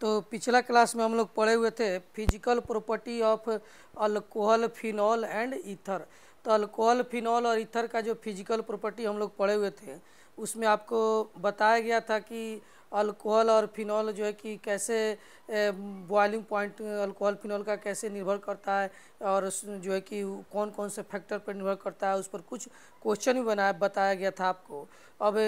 तो पिछला क्लास में हम लोग पढ़े हुए थे physical property of alcohol phenol and ether तो अल्कोहल फिनॉल और ईथर का जो फिजिकल प्रॉपर्टी हम लोग पढ़े हुए थे उसमें आपको बताया गया था कि अल्कोहल और फिनॉल जो है कि कैसे बॉइलिंग पॉइंट अल्कोहल फिनॉल का कैसे निर्भर करता है और जो है कि कौन कौन से फैक्टर पर निर्भर करता है उस पर कुछ क्वेश्चन भी बनाया बताया गया था आपको अब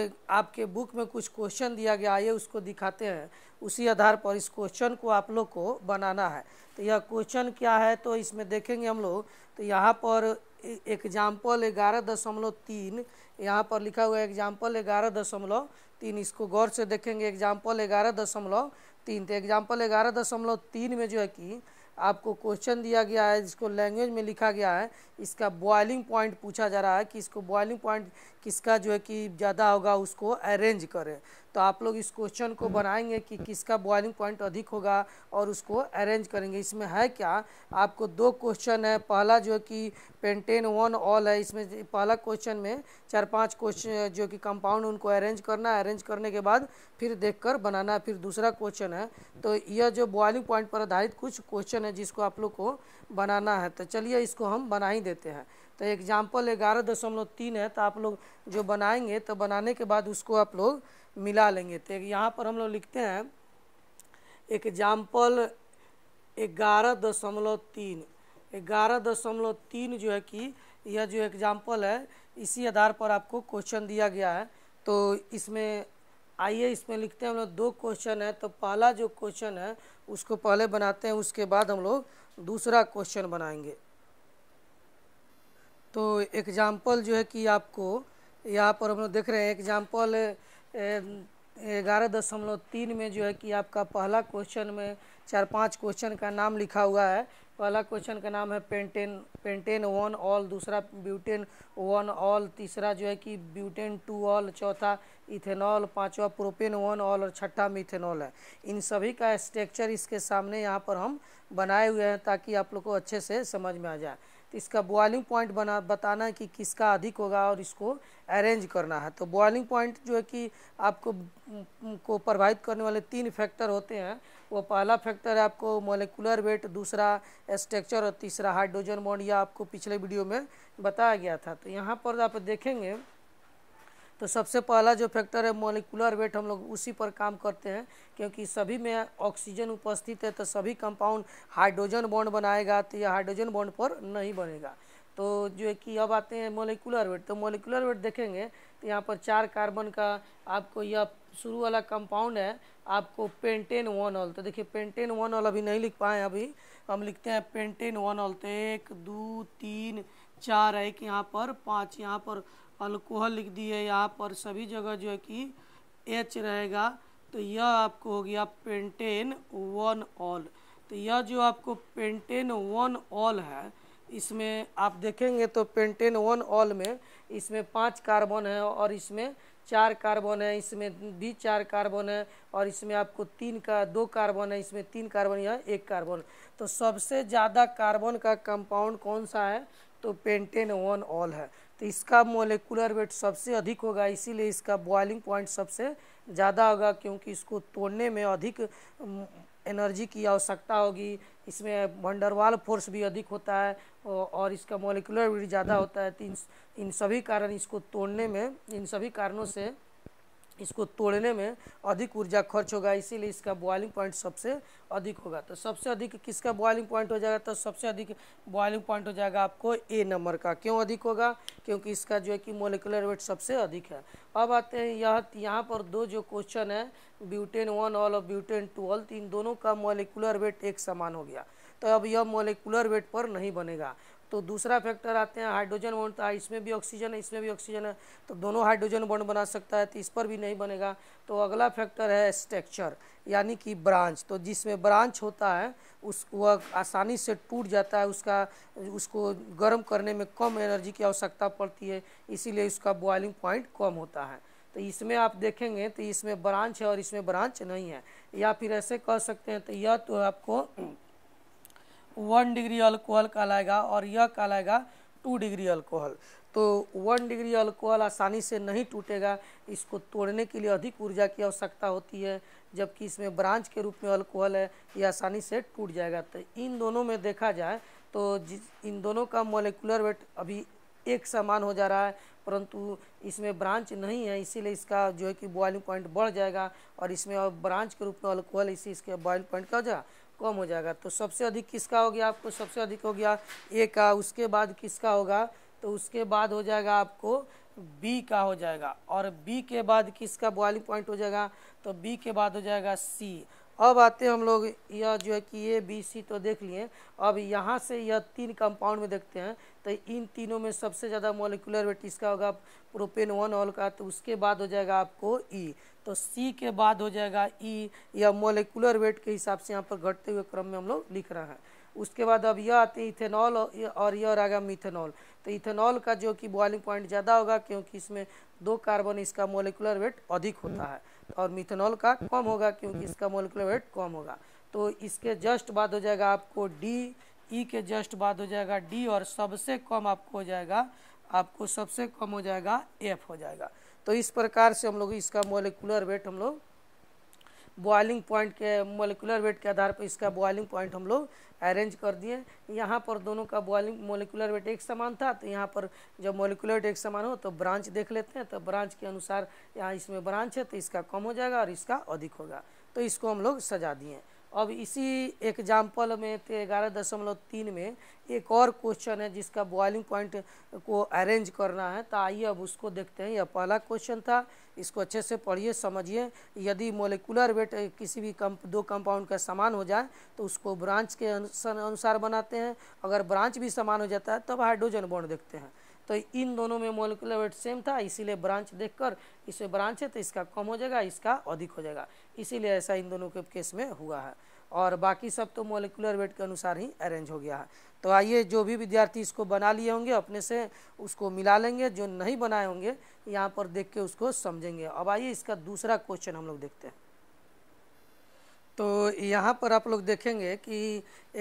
आपके बुक में कुछ क्वेश्चन दिया गया आइए उसको दिखाते हैं उसी आधार पर इस क्वेश्चन को आप लोग को बनाना है तो यह क्वेश्चन क्या है तो इसमें देखेंगे हम लोग तो यहाँ पर एग्जाम्पल ग्यारह दशमलव तीन यहाँ पर लिखा हुआ है एग्जाम्पल ग्यारह दशमलव तीन इसको गौर से देखेंगे एग्जाम्पल ग्यारह दशमलव तीन तो एग्जाम्पल ग्यारह दशमलव तीन में जो है कि आपको क्वेश्चन दिया गया है जिसको लैंग्वेज में लिखा गया है इसका बॉइलिंग पॉइंट पूछा जा रहा है कि इसको बॉइलिंग पॉइंट किसका जो है कि ज़्यादा होगा उसको अरेंज करें तो आप लोग इस क्वेश्चन को बनाएंगे कि किसका बॉइलिंग पॉइंट अधिक होगा और उसको अरेंज करेंगे इसमें है क्या आपको दो क्वेश्चन है पहला जो कि पेंटेन वन ऑल है इसमें पहला क्वेश्चन में चार पांच क्वेश्चन जो कि कंपाउंड उनको अरेंज करना है अरेंज करने के बाद फिर कर बनाना है फिर दूसरा क्वेश्चन है तो यह जो बॉइलिंग पॉइंट पर आधारित कुछ क्वेश्चन है जिसको आप लोग को बनाना है तो चलिए इसको हम बना ही देते हैं तो एग्जाम्पल ग्यारह दशमलव तीन है तो आप लोग जो बनाएंगे तो बनाने के बाद उसको आप लोग मिला लेंगे तो यहाँ पर हम लोग लिखते हैं एग्जाम्पल ग्यारह दशमलव तीन ग्यारह दशमलव तीन जो है कि यह जो एग्जाम्पल है इसी आधार पर आपको क्वेश्चन दिया गया है तो इसमें आइए इसमें लिखते हैं हम लोग दो क्वेश्चन है तो पहला जो क्वेश्चन है उसको पहले बनाते हैं उसके बाद हम लोग दूसरा क्वेश्चन बनाएंगे तो एग्जाम्पल जो है कि आपको यहाँ पर हम लोग देख रहे हैं एग्जाम्पल ग्यारह दशमलव तीन में जो है कि आपका पहला क्वेश्चन में चार पांच क्वेश्चन का नाम लिखा हुआ है पहला क्वेश्चन का नाम है पेंटेन पेंटेन वन ऑल दूसरा ब्यूटेन वन ऑल तीसरा जो है कि ब्यूटेन टू ऑल चौथा इथेनॉल पांचवा प्रोपेन वन ऑल और छठा मिथेनॉल है इन सभी का स्ट्रक्चर इसके सामने यहाँ पर हम बनाए हुए हैं ताकि आप लोग को अच्छे से समझ में आ जाए तो इसका बॉइलिंग पॉइंट बना बताना है कि किसका अधिक होगा और इसको अरेंज करना है तो बॉइलिंग पॉइंट जो है कि आपको को प्रभावित करने वाले तीन फैक्टर होते हैं वो पहला फैक्टर है आपको मोलिकुलर वेट दूसरा स्ट्रक्चर और तीसरा हाइड्रोजन बॉन्ड या आपको पिछले वीडियो में बताया गया था तो यहाँ पर आप देखेंगे तो सबसे पहला जो फैक्टर है मोलिकुलर वेट हम लोग उसी पर काम करते हैं क्योंकि सभी में ऑक्सीजन उपस्थित है तो सभी कंपाउंड हाइड्रोजन बॉन्ड बनाएगा तो यह हाइड्रोजन बॉन्ड पर नहीं बनेगा तो जो है कि अब आते हैं मोलिकुलर वेट तो मोलिकुलर वेट देखेंगे तो यहाँ पर चार कार्बन का आपको यह शुरू वाला कंपाउंड है आपको पेंटेन वन ऑल तो देखिए पेंटेन वन ऑल अभी नहीं लिख पाए अभी हम लिखते हैं पेंटेन वन ऑल तो एक दो तीन चार है कि यहाँ पर पाँच यहाँ पर अल्कोहल लिख दिए यहाँ पर सभी जगह जो है कि एच रहेगा तो यह आपको हो गया पेंटेन वन ऑल तो यह जो आपको पेंटेन वन ऑल है इसमें आप देखेंगे तो पेंटेन वन ऑल में इसमें पांच कार्बन है और इसमें चार कार्बन है इसमें भी चार कार्बन है और इसमें आपको तीन का दो कार्बन है इसमें तीन कार्बन या एक कार्बन तो सबसे ज़्यादा कार्बन का कंपाउंड कौन सा है तो पेंटेन वन ऑल है तो इसका मोलिकुलर वेट सबसे अधिक होगा इसीलिए इसका बॉइलिंग पॉइंट सबसे ज़्यादा होगा क्योंकि इसको तोड़ने में अधिक एनर्जी की आवश्यकता होगी इसमें भंडरवाल फोर्स भी अधिक होता है और इसका मोलिकुलर वेट ज़्यादा होता है तो इन इन सभी कारण इसको तोड़ने में इन सभी कारणों से इसको तोड़ने में अधिक ऊर्जा खर्च होगा इसीलिए इसका बॉइलिंग पॉइंट सबसे अधिक होगा तो सबसे अधिक किसका बॉइलिंग पॉइंट हो जाएगा तो सबसे अधिक बॉइलिंग पॉइंट हो जाएगा आपको ए नंबर का क्यों अधिक होगा क्योंकि इसका जो है कि मोलिकुलर वेट सबसे अधिक है अब आते हैं यह यहाँ पर दो जो क्वेश्चन है ब्यूटेन वन ऑल और ब्यूटेन टू ऑल इन दोनों का मोलिकुलर वेट एक समान हो गया तो अब यह मोलिकुलर वेट पर नहीं बनेगा तो दूसरा फैक्टर आते हैं हाइड्रोजन बॉन्ड था इसमें भी ऑक्सीजन है इसमें भी ऑक्सीजन है तो दोनों हाइड्रोजन बॉन्ड बना सकता है तो इस पर भी नहीं बनेगा तो अगला फैक्टर है स्ट्रक्चर यानी कि ब्रांच तो जिसमें ब्रांच होता है उस वह आसानी से टूट जाता है उसका उसको गर्म करने में कम एनर्जी की आवश्यकता पड़ती है इसीलिए उसका बॉइलिंग पॉइंट कम होता है तो इसमें आप देखेंगे तो इसमें ब्रांच है और इसमें ब्रांच नहीं है या फिर ऐसे कह सकते हैं तो यह तो आपको वन डिग्री अल्कोहल कहलाएगा और यह कहलाएगा टू डिग्री अल्कोहल तो वन डिग्री अल्कोहल आसानी से नहीं टूटेगा इसको तोड़ने के लिए अधिक ऊर्जा की आवश्यकता होती है जबकि इसमें ब्रांच के रूप में अल्कोहल है ये आसानी से टूट जाएगा तो इन दोनों में देखा जाए तो इन दोनों का मोलिकुलर वेट अभी एक समान हो जा रहा है परंतु इसमें ब्रांच नहीं है इसीलिए इसका जो है कि बॉइलिंग पॉइंट बढ़ जाएगा और इसमें ब्रांच के रूप में अल्कोहल इसी इसके बॉइलिंग पॉइंट क्या हो जाएगा कम हो जाएगा तो सबसे अधिक किसका हो गया आपको सबसे अधिक हो गया ए का उसके बाद किसका होगा तो उसके बाद हो जाएगा आपको बी का हो जाएगा और बी के बाद किसका बॉइलिंग पॉइंट हो जाएगा तो बी के बाद हो जाएगा सी अब आते हैं हम लोग यह जो है कि ये बी सी तो देख लिए अब यहाँ से यह तीन कंपाउंड में देखते हैं तो इन तीनों में सबसे ज़्यादा मोलिकुलर वेट इसका होगा प्रोपेन वन ऑल का तो उसके बाद हो जाएगा आपको ई e। तो सी के बाद हो जाएगा ई e, या मोलिकुलर वेट के हिसाब से यहाँ पर घटते हुए क्रम में हम लोग लिख रहे हैं उसके बाद अब यह आते हैं इथेनॉल और यह और आगे मिथेनॉल तो इथेनॉल का जो कि बॉइलिंग पॉइंट ज़्यादा होगा क्योंकि इसमें दो कार्बन इसका मोलिकुलर वेट अधिक होता है और मिथेनॉल का कम होगा क्योंकि इसका मोलिकुलर वेट कम होगा तो इसके जस्ट बाद हो जाएगा आपको डी ई e के जस्ट बाद हो जाएगा डी और सबसे कम आपको हो जाएगा आपको सबसे कम हो जाएगा एफ हो जाएगा तो इस प्रकार से हम लोग इसका मोलिकुलर वेट हम लोग बॉइलिंग पॉइंट के मोलिकुलर वेट के आधार पर इसका बॉइलिंग पॉइंट हम लोग अरेंज कर दिए यहाँ पर दोनों का बॉइलिंग मोलिकुलर वेट एक समान था तो यहाँ पर जब मोलिकुलर वेट एक समान हो तो ब्रांच देख लेते हैं तो ब्रांच के अनुसार यहाँ इसमें ब्रांच है तो इसका कम हो जाएगा और इसका अधिक होगा तो इसको हम लोग सजा दिए अब इसी एग्जाम्पल में ग्यारह दशमलव तीन में एक और क्वेश्चन है जिसका बॉइलिंग पॉइंट को अरेंज करना है तो आइए अब उसको देखते हैं यह पहला क्वेश्चन था इसको अच्छे से पढ़िए समझिए यदि मोलिकुलर वेट किसी भी कम दो कंपाउंड का समान हो जाए तो उसको ब्रांच के अनुसार बनाते हैं अगर ब्रांच भी समान हो जाता है तब तो हाइड्रोजन बॉन्ड देखते हैं तो इन दोनों में मोलिकुलर वेट सेम था इसीलिए ब्रांच देखकर इसमें ब्रांच है तो इसका कम हो जाएगा इसका अधिक हो जाएगा इसीलिए ऐसा इन दोनों के केस में हुआ है और बाकी सब तो मोलिकुलर वेट के अनुसार ही अरेंज हो गया है तो आइए जो भी विद्यार्थी इसको बना लिए होंगे अपने से उसको मिला लेंगे जो नहीं बनाए होंगे यहाँ पर देख के उसको समझेंगे अब आइए इसका दूसरा क्वेश्चन हम लोग देखते हैं तो यहाँ पर आप लोग देखेंगे कि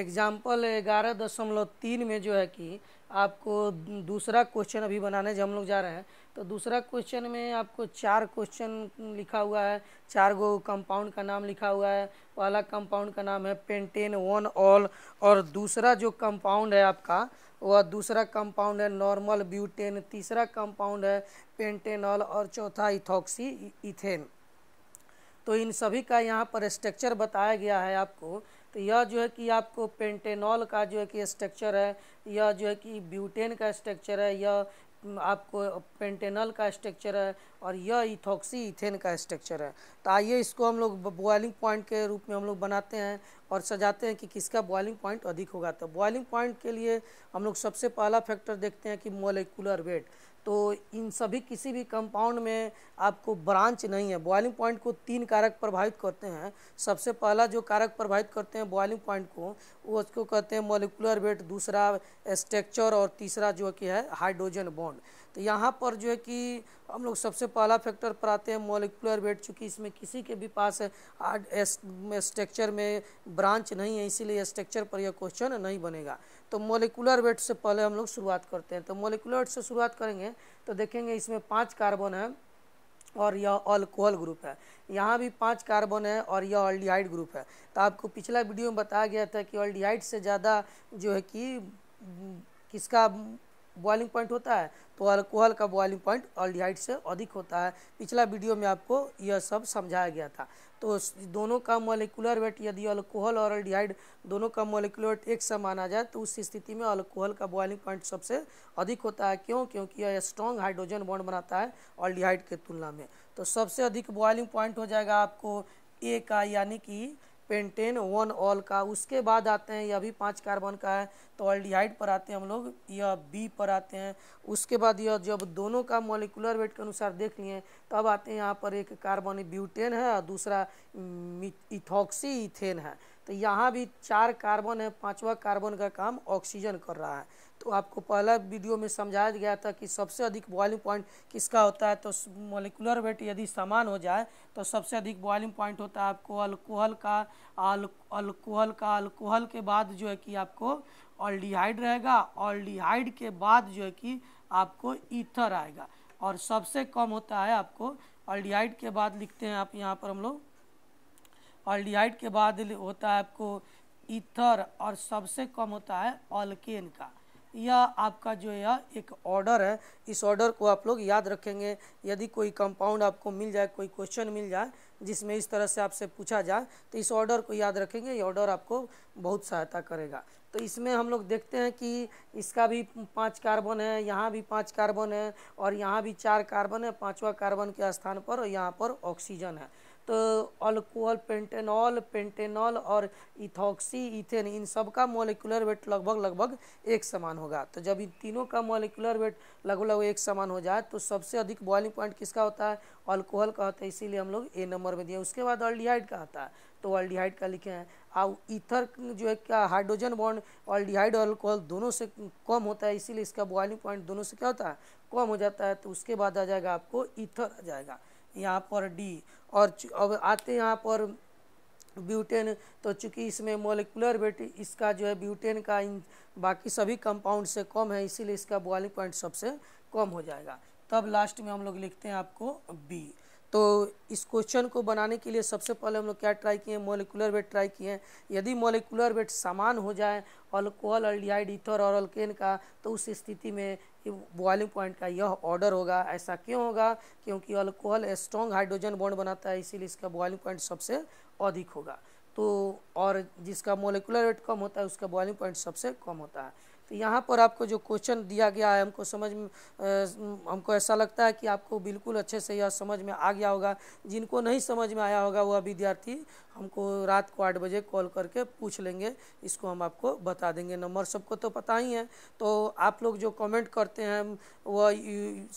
एग्जाम्पल ग्यारह दशमलव तीन में जो है कि आपको दूसरा क्वेश्चन अभी बनाने जब हम लोग जा रहे हैं तो दूसरा क्वेश्चन में आपको चार क्वेश्चन लिखा हुआ है चार गो कंपाउंड का नाम लिखा हुआ है पहला कंपाउंड का नाम है पेंटेन वन ऑल और दूसरा जो कंपाउंड है आपका वह दूसरा कंपाउंड है नॉर्मल ब्यूटेन तीसरा कंपाउंड है पेंटेनॉल और चौथा इथॉक्सी इथेन तो इन सभी का यहाँ पर स्ट्रक्चर बताया गया है आपको तो यह जो है कि आपको पेंटेनॉल का जो है कि स्ट्रक्चर है यह जो है कि ब्यूटेन का स्ट्रक्चर है यह आपको पेंटेनॉल का स्ट्रक्चर है और यह इथॉक्सी इथेन का स्ट्रक्चर है तो आइए इसको हम लोग बॉयलिंग पॉइंट के रूप में हम लोग बनाते हैं और सजाते हैं कि किसका बॉयलिंग पॉइंट अधिक होगा तो बॉयलिंग पॉइंट के लिए हम लोग सबसे पहला फैक्टर देखते हैं कि मोलिकुलर वेट तो इन सभी किसी भी कंपाउंड में आपको ब्रांच नहीं है बॉइलिंग पॉइंट को तीन कारक प्रभावित करते हैं सबसे पहला जो कारक प्रभावित करते हैं बॉइलिंग पॉइंट को वो उसको कहते हैं मोलिकुलर वेट दूसरा स्ट्रक्चर और तीसरा जो कि है हाइड्रोजन बॉन्ड तो यहाँ पर जो है कि हम लोग सबसे पहला फैक्टर पर आते हैं मोलिकुलर वेट चूँकि इसमें किसी के भी पास स्ट्रक्चर में ब्रांच नहीं है इसीलिए स्ट्रक्चर पर यह क्वेश्चन नहीं बनेगा तो मोलिकुलर वेट से पहले हम लोग शुरुआत करते हैं तो मोलिकुलर वेट से शुरुआत करेंगे तो देखेंगे इसमें पाँच कार्बन है और यह अल्कोहल ग्रुप है यहाँ भी पाँच कार्बन है और यह अल्डिहाइड ग्रुप है तो आपको पिछला वीडियो में बताया गया था कि अल्डिहाइड से ज़्यादा जो है कि किसका बॉइलिंग पॉइंट होता है तो अल्कोहल का बॉइलिंग पॉइंट ऑल्डिहाइड से अधिक होता है पिछला वीडियो में आपको यह सब समझाया गया था तो दोनों का मोलिकुलर वेट यदि अल्कोहल और अल्डिहाइड दोनों का मोलिकुलर वेट एक समान आ जाए तो उस स्थिति में अल्कोहल का बॉइलिंग पॉइंट सबसे अधिक होता है क्यों क्योंकि यह स्ट्रॉन्ग हाइड्रोजन बॉन्ड बनाता है ऑल्डिहाइड के तुलना में तो सबसे अधिक बॉइलिंग पॉइंट हो जाएगा आपको ए का यानी कि पेंटेन वन ऑल का उसके बाद आते हैं यह भी पाँच कार्बन का है तो ऑल्डिहाइड पर आते हैं हम लोग यह बी पर आते हैं उसके बाद यह जब दोनों का मोलिकुलर वेट के अनुसार देख लिए तब आते हैं यहाँ पर एक कार्बन ब्यूटेन है और दूसरा हम्म, इथॉक्सी इथेन है तो यहाँ भी चार कार्बन है पांचवा कार्बन का काम ऑक्सीजन कर रहा है तो आपको पहला वीडियो में समझाया गया था कि सबसे अधिक बॉइलिंग पॉइंट किसका होता है तो मोलिकुलर वेट यदि समान हो जाए तो सबसे अधिक बॉइलिंग पॉइंट होता है आपको अल्कोहल का अल्कोहल का अल्कोहल के बाद जो है कि आपको ऑल्डिहाइड रहेगा ऑल्डिहाइड के बाद जो है कि आपको ईथर आएगा और सबसे कम होता है आपको ऑल्डिहाइड के बाद लिखते हैं आप यहाँ पर हम लोग ऑल्डिहाइड के बाद होता है आपको ईथर और सबसे कम होता है ऑलकेन का यह आपका जो यह एक ऑर्डर है इस ऑर्डर को आप लोग याद रखेंगे यदि कोई कंपाउंड आपको मिल जाए कोई क्वेश्चन मिल जाए जिसमें इस तरह से आपसे पूछा जाए तो इस ऑर्डर को याद रखेंगे ये ऑर्डर आपको बहुत सहायता करेगा तो इसमें हम लोग देखते हैं कि इसका भी पांच कार्बन है यहाँ भी पांच कार्बन है और यहाँ भी चार कार्बन है पाँचवा कार्बन के स्थान पर और यहाँ पर ऑक्सीजन है तो अल्कोहल पेंटेनॉल पेंटेनॉल और इथॉक्सी इथेन इन सब का मोलिकुलर वेट लगभग लगभग एक समान होगा तो जब इन तीनों का मोलिकुलर वेट लगभग लगभग एक समान हो जाए तो सबसे अधिक बॉइलिंग पॉइंट किसका होता है अल्कोहल का होता है इसीलिए हम लोग ए नंबर में दिए उसके बाद अल्डिहाइड का होता है तो अल्डिहाइड का लिखे हैं और इथर जो है क्या हाइड्रोजन बॉन्ड अल्डिहाइड और अल्कोहल दोनों से कम होता है इसीलिए इसका बॉइलिंग पॉइंट दोनों से क्या होता है कम हो जाता है तो उसके बाद आ जाएगा आपको इथर आ जाएगा यहाँ पर डी और अब आते हैं यहाँ पर ब्यूटेन तो चूंकि इसमें मोलिकुलर वेट इसका जो है ब्यूटेन का इन बाकी सभी कंपाउंड से कम है इसीलिए इसका बॉइलिंग पॉइंट सबसे कम हो जाएगा तब लास्ट में हम लोग लिखते हैं आपको बी तो इस क्वेश्चन को बनाने के लिए सबसे पहले हम लोग क्या ट्राई किए हैं मोलिकुलर वेट ट्राई किए हैं यदि मोलिकुलर वेट समान हो जाए अल्कोहल अल्डियाइड ईथर और अल्केन का तो उस स्थिति में बॉइलिंग पॉइंट का यह ऑर्डर होगा ऐसा क्यों होगा क्योंकि अल्कोहल स्ट्रॉन्ग हाइड्रोजन बॉन्ड बनाता है इसीलिए इसका बॉइलिंग पॉइंट सबसे अधिक होगा तो और जिसका मोलिकुलर वेट कम होता है उसका बॉइलिंग पॉइंट सबसे कम होता है तो यहाँ पर आपको जो क्वेश्चन दिया गया है हमको समझ में हमको ऐसा लगता है कि आपको बिल्कुल अच्छे से यह समझ में आ गया होगा जिनको नहीं समझ में आया होगा वह विद्यार्थी हमको रात को आठ बजे कॉल करके पूछ लेंगे इसको हम आपको बता देंगे नंबर सबको तो पता ही है तो आप लोग जो कमेंट करते हैं वह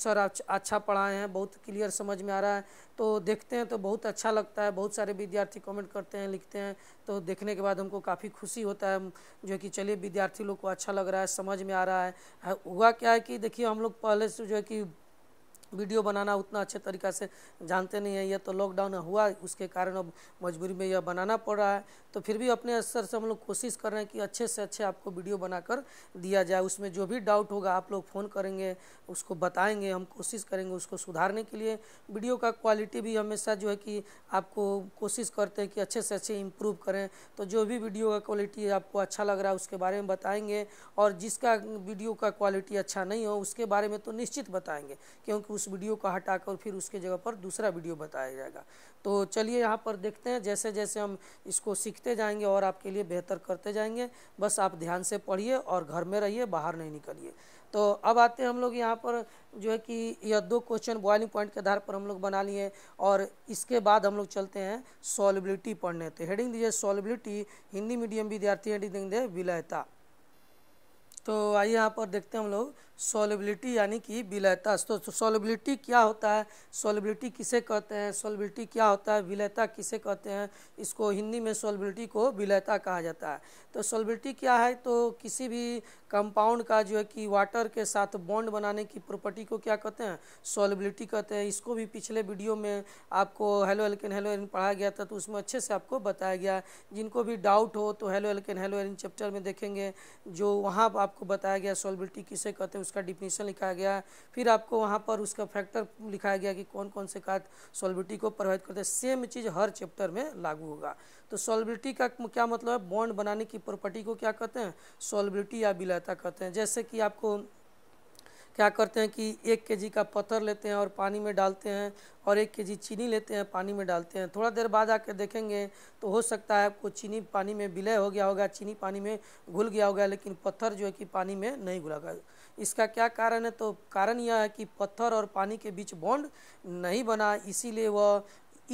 सर अच्छा पढ़ाए हैं बहुत क्लियर समझ में आ रहा है तो देखते हैं तो बहुत अच्छा लगता है बहुत सारे विद्यार्थी कमेंट करते हैं लिखते हैं तो देखने के बाद हमको काफ़ी खुशी होता है जो कि चलिए विद्यार्थी लोग को अच्छा लग रहा है रहा है समझ में आ रहा है हुआ क्या है कि देखिए हम लोग पहले से जो है कि वीडियो बनाना उतना अच्छे तरीक़ा से जानते नहीं हैं यह तो लॉकडाउन हुआ उसके कारण अब मजबूरी में यह बनाना पड़ रहा है तो फिर भी अपने स्तर से हम लोग कोशिश कर रहे हैं कि अच्छे से अच्छे आपको वीडियो बनाकर दिया जाए उसमें जो भी डाउट होगा आप लोग फ़ोन करेंगे उसको बताएंगे हम कोशिश करेंगे उसको सुधारने के लिए वीडियो का क्वालिटी भी हमेशा जो है कि आपको कोशिश करते हैं कि अच्छे से अच्छे इम्प्रूव करें तो जो भी वीडियो का क्वालिटी आपको अच्छा लग रहा है उसके बारे में बताएंगे और जिसका वीडियो का क्वालिटी अच्छा नहीं हो उसके बारे में तो निश्चित बताएँगे क्योंकि उस वीडियो को हटाकर फिर उसके जगह पर दूसरा वीडियो बताया जाएगा तो चलिए यहाँ पर देखते हैं जैसे जैसे हम इसको सीखते जाएंगे और आपके लिए बेहतर करते जाएंगे बस आप ध्यान से पढ़िए और घर में रहिए बाहर नहीं निकलिए तो अब आते हैं हम लोग यहाँ पर जो है कि यह दो क्वेश्चन बॉइलिंग पॉइंट के आधार पर हम लोग बना लिए और इसके बाद हम लोग चलते हैं सॉलिबिलिटी पढ़ने तो हेडिंग दीजिए सॉलिबिलिटी हिंदी मीडियम विद्यार्थी हेडिंग देंगे विलयता तो आइए यहाँ पर देखते हैं हम लोग सॉलिबिलिटी यानी कि विलयता तो सॉलिबिलिटी क्या होता है सॉलिबिलिटी किसे कहते हैं सॉलिबिलिटी क्या होता है विलयता किसे कहते हैं इसको हिंदी में सॉलिबिलिटी को विलयता कहा जाता है तो सॉलिबिलिटी क्या है तो किसी भी कंपाउंड का जो है कि वाटर के साथ बॉन्ड बनाने की प्रॉपर्टी को क्या कहते हैं सॉलिबिलिटी कहते हैं इसको भी पिछले वीडियो में आपको हेलो एल्केन हेलो एरिन पढ़ाया गया था तो उसमें अच्छे से आपको बताया गया जिनको भी डाउट हो तो halo alkane halo arene chapter में देखेंगे जो वहाँ आप आपको बताया गया सॉलिबिलिटी किसे कहते हैं उसका डिफिनीशन लिखाया गया फिर आपको वहाँ पर उसका फैक्टर लिखाया गया कि कौन कौन से कार्य सॉलिबिलिटी को प्रभावित करते हैं सेम चीज़ हर चैप्टर में लागू होगा तो सॉलिबिलिटी का क्या मतलब है बॉन्ड बनाने की प्रॉपर्टी को क्या कहते हैं सॉलिबिलिटी या विलयता कहते हैं जैसे कि आपको क्या करते हैं कि एक के जी का पत्थर लेते हैं और पानी में डालते हैं और एक के जी चीनी लेते हैं पानी में डालते हैं थोड़ा देर बाद आके देखेंगे तो हो सकता है आपको चीनी पानी में विलय हो गया होगा चीनी पानी में घुल गया होगा लेकिन पत्थर जो है कि पानी में नहीं घुला गया इसका क्या कारण है तो कारण यह है कि पत्थर और पानी के बीच बॉन्ड नहीं बना इसीलिए वह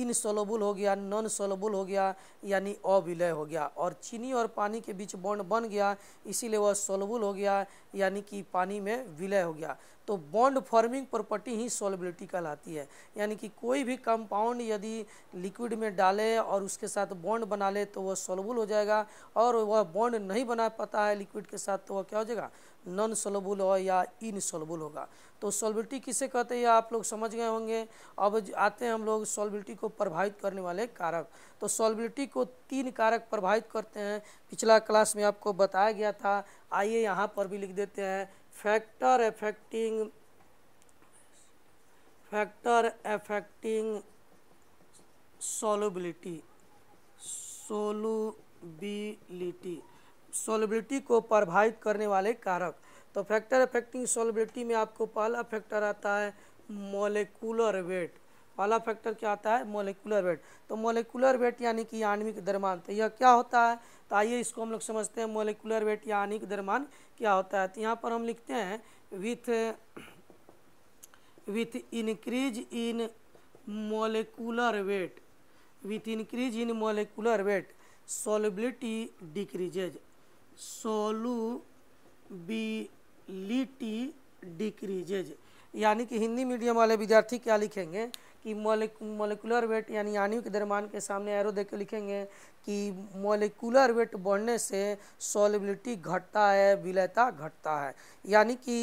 इनसोलबुल हो गया नॉन सोलबुल हो गया यानी अविलय हो गया और चीनी और पानी के बीच बॉन्ड बन गया इसीलिए वह सोलबुल हो गया यानी कि पानी में विलय हो गया तो बॉन्ड फॉर्मिंग प्रॉपर्टी ही सोलबिलिटी कहलाती है यानी कि कोई भी कंपाउंड यदि लिक्विड में डाले और उसके साथ बॉन्ड बना ले तो वह सोलबुल हो जाएगा और वह बॉन्ड नहीं बना पाता है लिक्विड के साथ तो वह क्या हो जाएगा नॉन सोलबुल हो या इन सोलबुल होगा तो सोलबिलिटी किसे कहते हैं आप लोग समझ गए होंगे अब आते हैं हम लोग सोलबिलिटी को प्रभावित करने वाले कारक तो सोलबिलिटी को तीन कारक प्रभावित करते हैं पिछला क्लास में आपको बताया गया था आइए यहाँ पर भी लिख देते हैं factor affecting factor affecting solubility solubility solubility को प्रभावित करने वाले कारक तो फैक्टर अफेक्टिंग सोलिबिलिटी में आपको पहला फैक्टर आता है मोलिकुलर वेट पहला फैक्टर क्या आता है मोलिकुलर वेट तो मोलिकुलर वेट यानी कि आणविक दरमान तो यह क्या होता है तो आइए इसको हम लोग समझते हैं मोलिकुलर वेट या आणविक दरमान क्या होता है तो यहाँ पर हम लिखते हैं with with increase in molecular weight with increase in molecular weight solubility decreases solubility decreases यानी कि हिंदी मीडियम वाले विद्यार्थी क्या लिखेंगे कि मोलिकुलर वेट यानी आनियों के दरमान के सामने एरो दे के लिखेंगे कि मोलिकुलर वेट बढ़ने से सॉलिबिलिटी घटता है विलयता घटता है यानी कि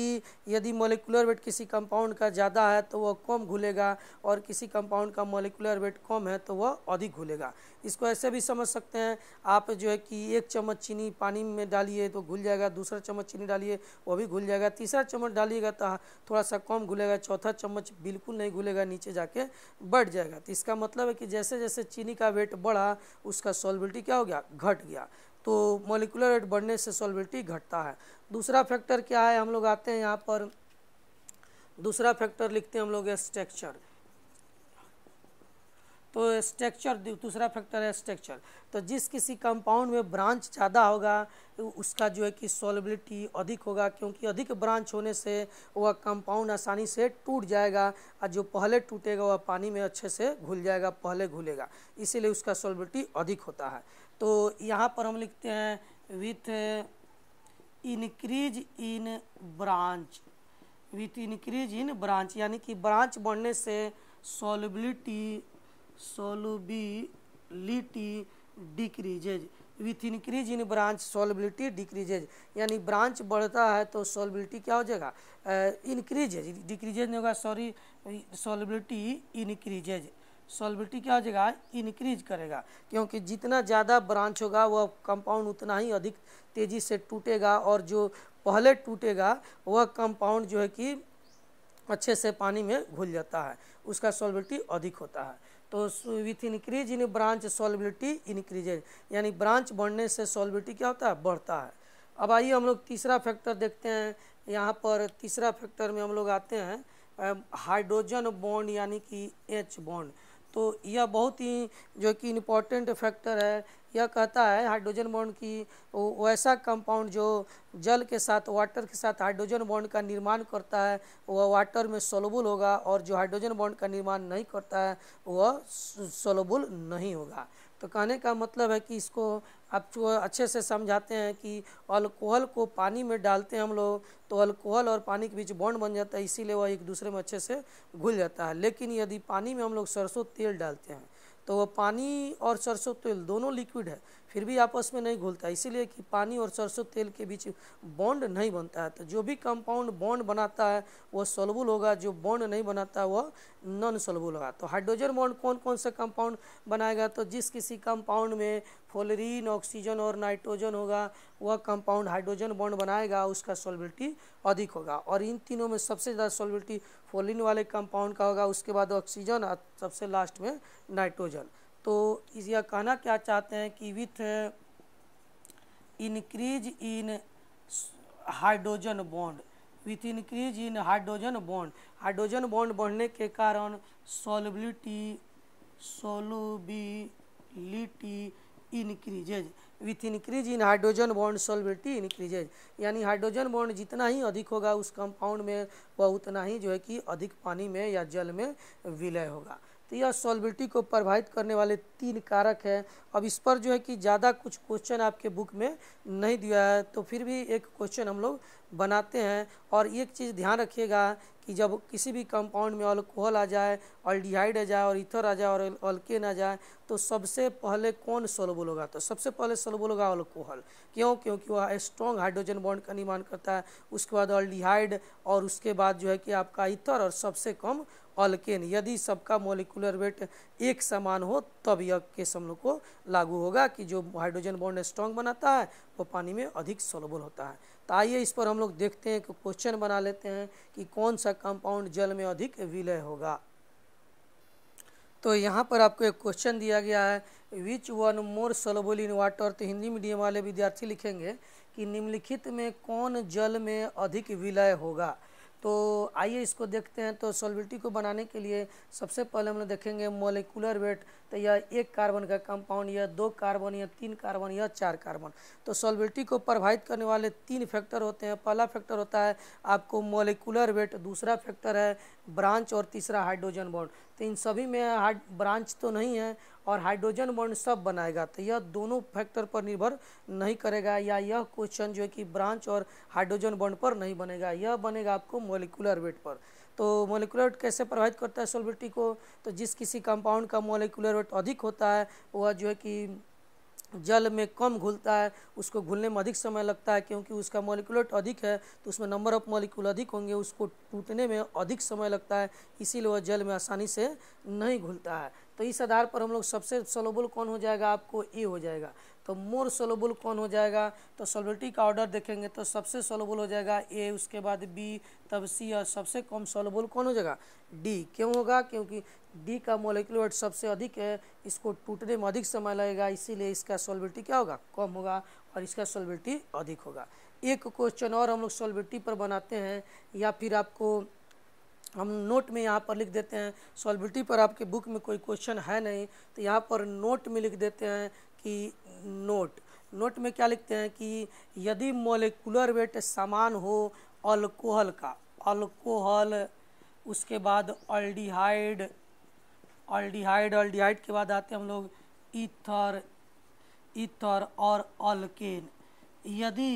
यदि मोलिकुलर वेट किसी कंपाउंड का ज़्यादा है तो वह कम घुलेगा और किसी कंपाउंड का मोलिकुलर वेट कम है तो वह अधिक घुलेगा इसको ऐसे भी समझ सकते हैं आप जो है कि एक चम्मच चीनी पानी में डालिए तो घुल जाएगा दूसरा चम्मच चीनी डालिए वो भी घुल जाएगा तीसरा चम्मच डालिएगा तो थोड़ा सा कम घुलेगा चौथा चम्मच बिल्कुल नहीं घुलेगा नीचे जाके बढ़ जाएगा तो इसका मतलब है कि जैसे जैसे चीनी का वेट बढ़ा उसका सॉल्बिलिटी क्या हो गया घट गया तो मोलिकुलर वेट बढ़ने से सॉल्बिलिटी घटता है दूसरा फैक्टर क्या है हम लोग आते हैं यहाँ पर दूसरा फैक्टर लिखते हैं हम लोग स्ट्रक्चर तो स्ट्रक्चर दूसरा फैक्टर है स्ट्रक्चर तो जिस किसी कंपाउंड में ब्रांच ज़्यादा होगा उसका जो है कि सॉलिबिलिटी अधिक होगा क्योंकि अधिक ब्रांच होने से वह कंपाउंड आसानी से टूट जाएगा और जो पहले टूटेगा वह पानी में अच्छे से घुल जाएगा पहले घुलेगा इसीलिए उसका सॉलिबिलिटी अधिक होता है तो यहाँ पर हम लिखते हैं with increase in branch with increase in branch यानी कि ब्रांच बढ़ने से solubility solubility decreases with increase in branch solubility decreases यानी ब्रांच बढ़ता है तो सॉलिबिलिटी क्या हो जाएगा इंक्रीजेज डिक्रीजेज नहीं होगा सॉरी सॉलिबिलिटी इंक्रीजेज सॉलिबिलिटी क्या हो जाएगा इंक्रीज करेगा क्योंकि जितना ज़्यादा ब्रांच होगा वह कंपाउंड उतना ही अधिक तेज़ी से टूटेगा और जो पहले टूटेगा वह कंपाउंड जो है कि अच्छे से पानी में घुल जाता है उसका सॉलिबिलिटी अधिक होता है तो with increase in branch solubility increases यानी ब्रांच बढ़ने से सॉलिबिलिटी क्या होता है बढ़ता है अब आइए हम लोग तीसरा फैक्टर देखते हैं यहाँ पर तीसरा फैक्टर में हम लोग आते हैं हाइड्रोजन बॉन्ड यानी कि एच बॉन्ड तो यह बहुत ही जो कि इम्पोर्टेंट फैक्टर है यह कहता है हाइड्रोजन बॉन्ड की वैसा कंपाउंड जो जल के साथ वाटर के साथ हाइड्रोजन बॉन्ड का निर्माण करता है वह वाटर में सोलबुल होगा और जो हाइड्रोजन बॉन्ड का निर्माण नहीं करता है वह सोलबुल नहीं होगा तो कहने का मतलब है कि इसको आप जो अच्छे से समझाते हैं कि अल्कोहल को पानी में डालते हैं हम लोग तो अल्कोहल और पानी के बीच बॉन्ड बन जाता है इसीलिए वह एक दूसरे में अच्छे से घुल जाता है लेकिन यदि पानी में हम लोग सरसों तेल डालते हैं तो वह पानी और सरसों तेल दोनों लिक्विड है फिर भी आपस में नहीं घुलता इसीलिए कि पानी और सरसों तेल के बीच बॉन्ड नहीं बनता है तो जो भी कंपाउंड बॉन्ड बनाता है वो सोलबुल होगा जो बॉन्ड नहीं बनाता है वह नॉन सोलबुल होगा तो हाइड्रोजन बॉन्ड कौन कौन सा कंपाउंड बनाएगा तो जिस किसी कंपाउंड में फोलरीन ऑक्सीजन और नाइट्रोजन होगा वह कंपाउंड हाइड्रोजन बॉन्ड बनाएगा उसका सॉलिबिलिटी अधिक होगा और इन तीनों में सबसे ज़्यादा सॉलिबिलिटी फोलिन वाले कंपाउंड का होगा उसके बाद ऑक्सीजन और सबसे लास्ट में नाइट्रोजन तो इसका कहना क्या चाहते हैं कि with increase in hydrogen bond with increase in hydrogen bond hydrogen bond बढ़ने के कारण solubility solubility increases with increase in hydrogen bond solubility increases यानी हाइड्रोजन बॉन्ड जितना ही अधिक होगा उस कंपाउंड में वह उतना ही जो है कि अधिक पानी में या जल में विलय होगा तो यह सॉल्बिलिटी को प्रभावित करने वाले तीन कारक हैं अब इस पर जो है कि ज़्यादा कुछ क्वेश्चन आपके बुक में नहीं दिया है तो फिर भी एक क्वेश्चन हम लोग बनाते हैं और एक चीज़ ध्यान रखिएगा कि जब किसी भी कंपाउंड में अल्कोहल आ जाए अल्डिहाइड आ जाए और इथर आ जाए और अल्केन आ जाए तो सबसे पहले कौन सोलबुल होगा तो सबसे पहले सोलबुल होगा अल्कोहल क्यों क्योंकि वह स्ट्रॉन्ग हाइड्रोजन बॉन्ड का निर्माण करता है उसके बाद अल्डिहाइड और उसके बाद जो है कि आपका इथर और सबसे कम अल्केन यदि सबका मोलिकुलर वेट एक समान हो तब यह केस हम लोग को लागू होगा कि जो हाइड्रोजन बॉन्ड स्ट्रॉन्ग बनाता है वो पानी में अधिक सोलबुल होता है तो आइए इस पर हम लोग देखते हैं कि क्वेश्चन बना लेते हैं कि कौन सा कंपाउंड जल में अधिक विलय होगा तो यहाँ पर आपको एक क्वेश्चन दिया गया है which one more सोलबुल in water तो हिंदी मीडियम वाले विद्यार्थी लिखेंगे कि निम्नलिखित में कौन जल में अधिक विलय होगा तो आइए इसको देखते हैं तो सोलबिलिटी को बनाने के लिए सबसे पहले हम लोग देखेंगे मोलिकुलर वेट तो यह एक कार्बन का कंपाउंड या दो कार्बन या तीन कार्बन या चार कार्बन तो सोलबिलिटी को प्रभावित करने वाले तीन फैक्टर होते हैं पहला फैक्टर होता है आपको मोलिकुलर वेट दूसरा फैक्टर है ब्रांच और तीसरा हाइड्रोजन बॉन्ड तो इन सभी में हाइड ब्रांच तो नहीं है और हाइड्रोजन बॉन्ड सब बनाएगा तो यह दोनों फैक्टर पर निर्भर नहीं करेगा या यह क्वेश्चन जो है कि ब्रांच और हाइड्रोजन बॉन्ड पर नहीं बनेगा यह बनेगा आपको मोलिकुलर वेट पर तो मोलिकुलर वेट कैसे प्रभावित करता है सोलबिटी को तो जिस किसी कंपाउंड का मोलिकुलर वेट अधिक होता है वह जो है कि जल में कम घुलता है उसको घुलने में अधिक समय लगता है क्योंकि उसका मॉलिकुलट अधिक है तो उसमें नंबर ऑफ मॉलिक्यूल अधिक होंगे उसको टूटने में अधिक समय लगता है इसीलिए वह जल में आसानी से नहीं घुलता है तो इस आधार पर हम लोग सबसे सलोबल कौन हो जाएगा आपको ए हो जाएगा तो मोर सोलोबुल कौन हो जाएगा तो सोलबिलिटी का ऑर्डर देखेंगे तो सबसे सोलोबुल हो जाएगा ए उसके बाद बी तब सी और सबसे कम सोलोबुल कौन हो जाएगा डी क्यों होगा क्योंकि डी का मोलिकुलर वेट सबसे अधिक है इसको टूटने में अधिक समय लगेगा इसीलिए इसका सोलबिलिटी क्या होगा कम होगा और इसका सोलबिलिटी अधिक होगा एक क्वेश्चन और हम लोग सोलबिलिटी पर बनाते हैं या फिर आपको हम नोट में यहाँ पर लिख देते हैं सॉल्बिलिटी पर आपके बुक में कोई क्वेश्चन है नहीं तो यहाँ पर नोट में लिख देते हैं कि नोट नोट में क्या लिखते हैं कि यदि मोलिकुलर वेट समान हो अल्कोहल का अल्कोहल उसके बाद अल्डिहाइड अल्डिहाइड अल्डिहाइड के बाद आते हैं हम लोग ईथर ईथर और अल्केन यदि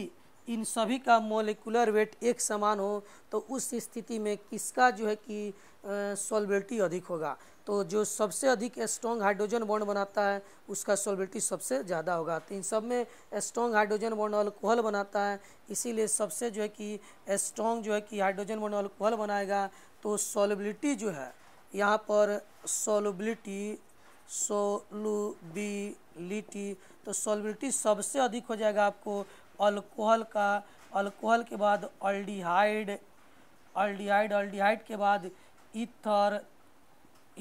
इन सभी का मोलिकुलर वेट एक समान हो तो उस स्थिति में किसका जो है कि सॉल्बिलिटी अधिक होगा तो जो सबसे अधिक स्ट्रॉन्ग हाइड्रोजन बॉन्ड बनाता है उसका सॉलिबिलिटी सबसे ज़्यादा होगा तो इन सब में स्ट्रॉन्ग हाइड्रोजन बॉन्ड अल्कोहल बनाता है इसीलिए सबसे जो है कि स्ट्रॉन्ग जो है कि हाइड्रोजन बॉन्ड अल्कोहल बनाएगा तो सॉलिबिलिटी जो है यहाँ पर सॉलिबिलिटी सोलुबिलिटी तो सॉलिबिलिटी सबसे अधिक हो जाएगा आपको अल्कोहल का अल्कोहल के बाद अल्डिहाइड अल्डिहाइड अल्डिहाइड के बाद इथर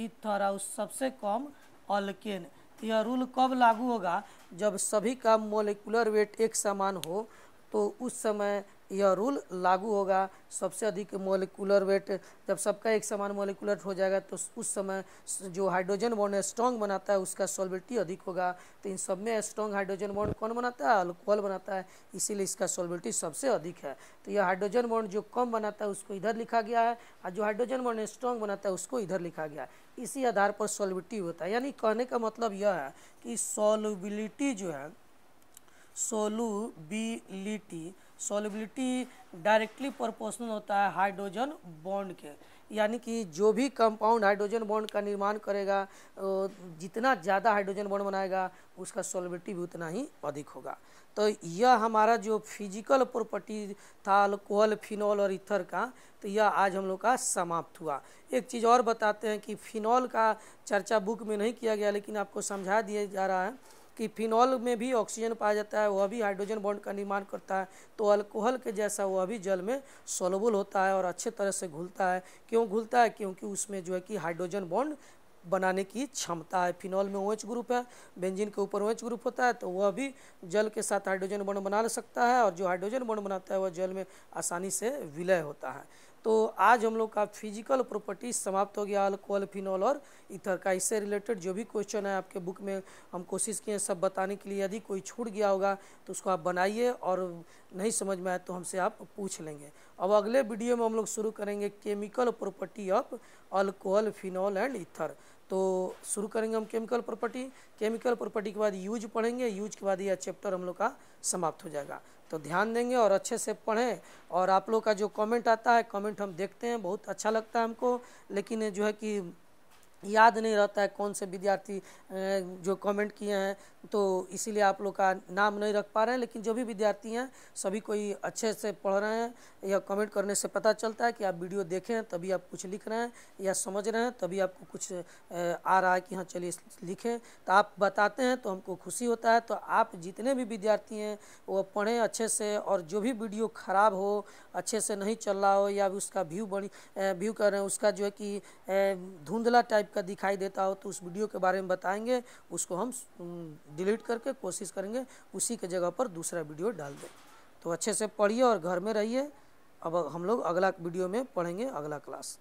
इथराउस सबसे कम अल्केन यह रूल कब लागू होगा जब सभी का मोलिकुलर वेट एक समान हो तो उस समय यह रूल लागू होगा सबसे अधिक मोलिकुलर वेट जब सबका एक समान मोलिकुलर हो जाएगा तो उस समय जो हाइड्रोजन बॉन्ड स्ट्रॉन्ग बनाता है उसका सॉल्बिलिटी अधिक होगा तो इन सब में स्ट्रॉन्ग हाइड्रोजन बॉन्ड कौन बनाता है अल्कोहल बनाता है इसीलिए इसका सॉल्बिलिटी सबसे अधिक है तो यह हाइड्रोजन बॉन्ड जो कम बनाता है उसको इधर लिखा गया है और जो हाइड्रोजन बॉन्ड स्ट्रॉन्ग बनाता है उसको इधर लिखा गया है इसी आधार पर सॉल्बिलिटी होता है यानी कहने का मतलब यह है कि सॉल्बिलिटी जो है सोलूबिलिटी सोलबिलिटी डायरेक्टली प्रोपोर्शनल होता है हाइड्रोजन बॉन्ड के यानी कि जो भी कंपाउंड हाइड्रोजन बॉन्ड का निर्माण करेगा जितना ज़्यादा हाइड्रोजन बॉन्ड बनाएगा उसका सोलबिलिटी भी उतना ही अधिक होगा तो यह हमारा जो फिजिकल प्रॉपर्टी था अल्कोहल फिनॉल और इथर का तो यह आज हम लोग का समाप्त हुआ एक चीज़ और बताते हैं कि फिनॉल का चर्चा बुक में नहीं किया गया लेकिन आपको समझा दिया जा रहा है कि फिनॉल में भी ऑक्सीजन पाया जाता है वह भी हाइड्रोजन बॉन्ड का निर्माण करता है तो अल्कोहल के जैसा वह भी जल में सोलबुल होता है और अच्छे तरह से घुलता है क्यों घुलता है क्योंकि उसमें जो है कि हाइड्रोजन बॉन्ड बनाने की क्षमता है फिनॉल में ओ ग्रुप है बेंजीन के ऊपर ओ ग्रुप होता है तो वह भी जल के साथ हाइड्रोजन बॉन्ड बना सकता है और जो हाइड्रोजन बॉन्ड बनाता है वह जल में आसानी से विलय होता है तो आज हम लोग का फिजिकल प्रॉपर्टी समाप्त हो गया अल्कोहल फिनॉल और इथर का इससे रिलेटेड जो भी क्वेश्चन है आपके बुक में हम कोशिश किए सब बताने के लिए यदि कोई छूट गया होगा तो उसको आप बनाइए और नहीं समझ में आए तो हमसे आप पूछ लेंगे अब अगले वीडियो में हम लोग शुरू करेंगे chemical property of alcohol phenol and ether तो शुरू करेंगे हम केमिकल प्रॉपर्टी केमिकल प्रॉपर्टी के बाद यूज पढ़ेंगे यूज के बाद यह चैप्टर हम लोग का समाप्त हो जाएगा तो ध्यान देंगे और अच्छे से पढ़ें और आप लोग का जो कमेंट आता है कमेंट हम देखते हैं बहुत अच्छा लगता है हमको लेकिन जो है कि याद नहीं रहता है कौन से विद्यार्थी जो कमेंट किए हैं तो इसीलिए आप लोग का नाम नहीं रख पा रहे हैं लेकिन जो भी विद्यार्थी हैं सभी कोई अच्छे से पढ़ रहे हैं या कमेंट करने से पता चलता है कि आप वीडियो देखें तभी आप कुछ लिख रहे हैं या समझ रहे हैं तभी आपको कुछ आ रहा है कि हाँ चलिए लिखें तो आप बताते हैं तो हमको खुशी होता है तो आप जितने भी विद्यार्थी हैं वो पढ़ें अच्छे से और जो भी वीडियो ख़राब हो अच्छे से नहीं चल रहा हो या उसका व्यू बड़ी व्यू कर रहे हैं उसका जो है कि धुंधला टाइप का दिखाई देता हो तो उस वीडियो के बारे में बताएंगे उसको हम डिलीट करके कोशिश करेंगे उसी के जगह पर दूसरा वीडियो डाल दें तो अच्छे से पढ़िए और घर में रहिए अब हम लोग अगला वीडियो में पढ़ेंगे अगला क्लास